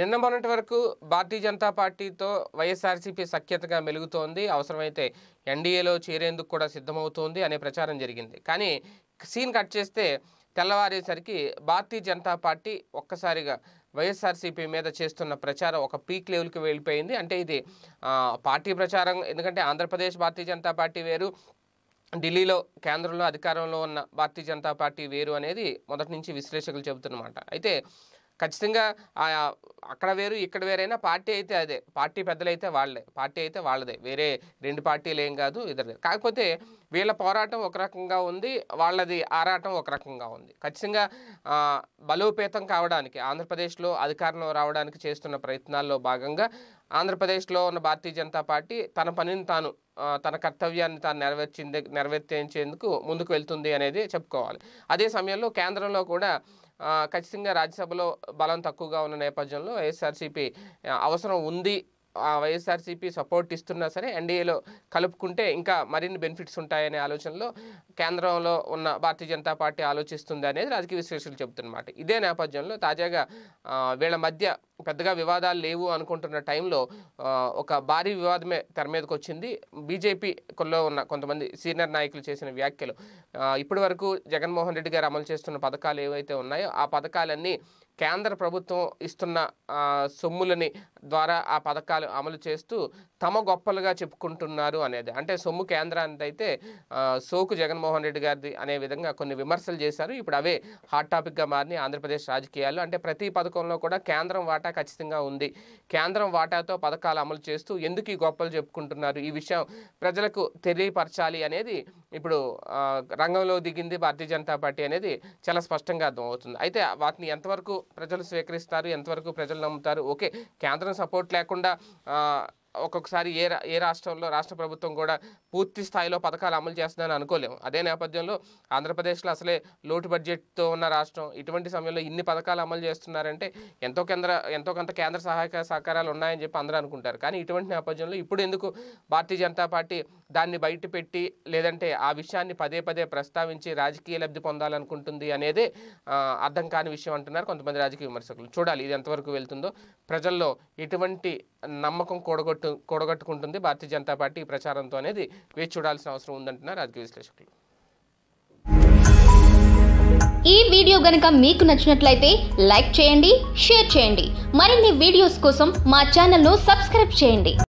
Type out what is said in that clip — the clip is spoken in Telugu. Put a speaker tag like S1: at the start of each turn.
S1: నిన్న మొన్నటి వరకు భారతీయ జనతా పార్టీతో వైఎస్ఆర్సీపీ సఖ్యతగా మెలుగుతోంది అవసరమైతే ఎన్డీఏలో చేరేందుకు కూడా సిద్ధమవుతోంది అనే ప్రచారం జరిగింది కానీ సీన్ కట్ చేస్తే తెల్లవారేసరికి భారతీయ జనతా పార్టీ ఒక్కసారిగా వైఎస్ఆర్సీపీ మీద చేస్తున్న ప్రచారం ఒక పీక్ లెవెల్కి వెళ్ళిపోయింది అంటే ఇది పార్టీ ప్రచారం ఎందుకంటే ఆంధ్రప్రదేశ్ భారతీయ జనతా పార్టీ వేరు ఢిల్లీలో కేంద్రంలో అధికారంలో ఉన్న భారతీయ జనతా పార్టీ వేరు అనేది మొదటి నుంచి విశ్లేషకులు చెబుతున్నమాట అయితే ఖచ్చితంగా అక్కడ వేరు ఇక్కడ వేరైనా పార్టీ అయితే అదే పార్టీ పెద్దలైతే వాళ్ళే పార్టీ అయితే వాళ్ళదే వేరే రెండు పార్టీలు ఏం కాదు ఇద్దరు కాకపోతే వీళ్ళ పోరాటం ఒక రకంగా ఉంది వాళ్ళది ఆరాటం ఒక రకంగా ఉంది ఖచ్చితంగా బలోపేతం కావడానికి ఆంధ్రప్రదేశ్లో అధికారంలో రావడానికి చేస్తున్న ప్రయత్నాల్లో భాగంగా ఆంధ్రప్రదేశ్లో ఉన్న భారతీయ జనతా పార్టీ తన పనిని తాను తన కర్తవ్యాన్ని తాను నెరవేర్చింది నెరవేర్చేందుకు ముందుకు వెళ్తుంది అనేది చెప్పుకోవాలి అదే సమయంలో కేంద్రంలో కూడా ఖచ్చితంగా రాజ్యసభలో బలం తక్కువగా ఉన్న నేపథ్యంలో వైఎస్ఆర్సీపీ అవసరం ఉంది వైఎస్ఆర్సీపీ సపోర్ట్ ఇస్తున్నా సరే ఎన్డీఏలో కలుపుకుంటే ఇంకా మరిన్ని బెనిఫిట్స్ ఉంటాయనే ఆలోచనలో కేంద్రంలో ఉన్న భారతీయ జనతా పార్టీ ఆలోచిస్తుంది అనేది రాజకీయ విశ్లేషకులు చెబుతున్నమాట ఇదే నేపథ్యంలో తాజాగా వీళ్ళ మధ్య పెద్దగా వివాదాలు లేవు అనుకుంటున్న టైంలో ఒక భారీ వివాదమే తెర మీదకి వచ్చింది బీజేపీలో ఉన్న కొంతమంది సీనియర్ నాయకులు చేసిన వ్యాఖ్యలు ఇప్పటి వరకు జగన్మోహన్ రెడ్డి గారు అమలు చేస్తున్న పథకాలు ఏవైతే ఉన్నాయో ఆ పథకాలన్నీ కేంద్ర ప్రభుత్వం ఇస్తున్న సొమ్ములని ద్వారా ఆ పథకాలు అమలు చేస్తూ తమ గొప్పలుగా చెప్పుకుంటున్నారు అనేది అంటే సొమ్ము కేంద్రానికి అయితే సోకు జగన్మోహన్ రెడ్డి గారిది అనే విధంగా కొన్ని విమర్శలు చేశారు ఇప్పుడు అవే హాట్ టాపిక్గా మారినాయి ఆంధ్రప్రదేశ్ రాజకీయాలు అంటే ప్రతి పథకంలో కూడా కేంద్రం వాటా వాటా ఖచ్చితంగా ఉంది కేంద్రం వాటాతో పథకాలు అమలు చేస్తూ ఎందుకు ఈ గొప్పలు చెప్పుకుంటున్నారు ఈ విషయం ప్రజలకు తెలియపరచాలి అనేది ఇప్పుడు రంగంలో దిగింది భారతీయ జనతా పార్టీ అనేది చాలా స్పష్టంగా అర్థమవుతుంది అయితే వాటిని ఎంతవరకు ప్రజలు స్వీకరిస్తారు ఎంతవరకు ప్రజలు నమ్ముతారు ఓకే కేంద్రం సపోర్ట్ లేకుండా ఒక్కొక్కసారి ఏ ఏ రాష్ట్రంలో రాష్ట్ర ప్రభుత్వం కూడా పూర్తి స్థాయిలో పథకాలు అమలు చేస్తుందని అనుకోలేము అదే నేపథ్యంలో ఆంధ్రప్రదేశ్లో అసలే లోటు బడ్జెట్తో ఉన్న రాష్ట్రం ఇటువంటి సమయంలో ఇన్ని పథకాలు అమలు చేస్తున్నారంటే ఎంతో కేంద్ర ఎంతో కొంత కేంద్ర సహాయక సహకారాలు ఉన్నాయని చెప్పి అందరూ అనుకుంటారు కానీ ఇటువంటి నేపథ్యంలో ఇప్పుడు ఎందుకు భారతీయ జనతా పార్టీ దాన్ని బయట లేదంటే ఆ విషయాన్ని పదే పదే ప్రస్తావించి రాజకీయ లబ్ధి పొందాలనుకుంటుంది అనేది అర్థం కాని విషయం అంటున్నారు కొంతమంది రాజకీయ విమర్శకులు చూడాలి ఇది ఎంతవరకు వెళ్తుందో ప్రజల్లో ఎటువంటి నమ్మకం కూడగొట్టి కూడగట్టు కూడగట్టుకుంటుంది భారతీయ జనతా పార్టీ ప్రచారంతో అనేది వేచి చూడాల్సిన అవసరం ఉందంటున్నారు రాజకీయ విశ్లేషకులు ఈ వీడియో గనక మీకు నచ్చినట్లయితే లైక్ చేయండి షేర్ చేయండి మరిన్ని వీడియోస్ కోసం మా ను సబ్స్క్రైబ్ చేయండి